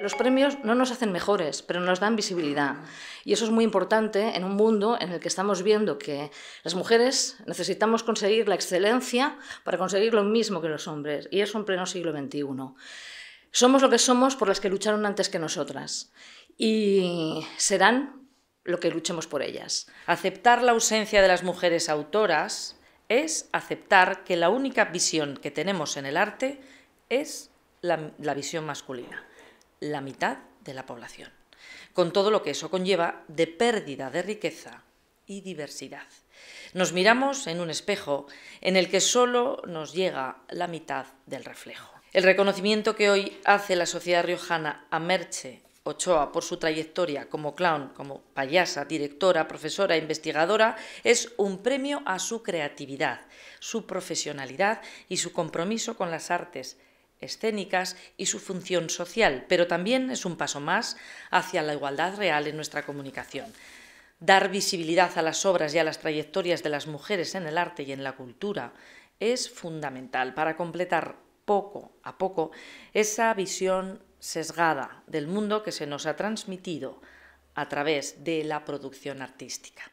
Los premios no nos hacen mejores, pero nos dan visibilidad. Y eso es muy importante en un mundo en el que estamos viendo que las mujeres necesitamos conseguir la excelencia para conseguir lo mismo que los hombres. Y eso en pleno siglo XXI. Somos lo que somos por las que lucharon antes que nosotras. Y serán lo que luchemos por ellas. Aceptar la ausencia de las mujeres autoras es aceptar que la única visión que tenemos en el arte es la, la visión masculina la mitad de la población, con todo lo que eso conlleva de pérdida de riqueza y diversidad. Nos miramos en un espejo en el que solo nos llega la mitad del reflejo. El reconocimiento que hoy hace la sociedad riojana a Merche Ochoa por su trayectoria como clown, como payasa, directora, profesora, investigadora, es un premio a su creatividad, su profesionalidad y su compromiso con las artes, escénicas y su función social, pero también es un paso más hacia la igualdad real en nuestra comunicación. Dar visibilidad a las obras y a las trayectorias de las mujeres en el arte y en la cultura es fundamental para completar poco a poco esa visión sesgada del mundo que se nos ha transmitido a través de la producción artística.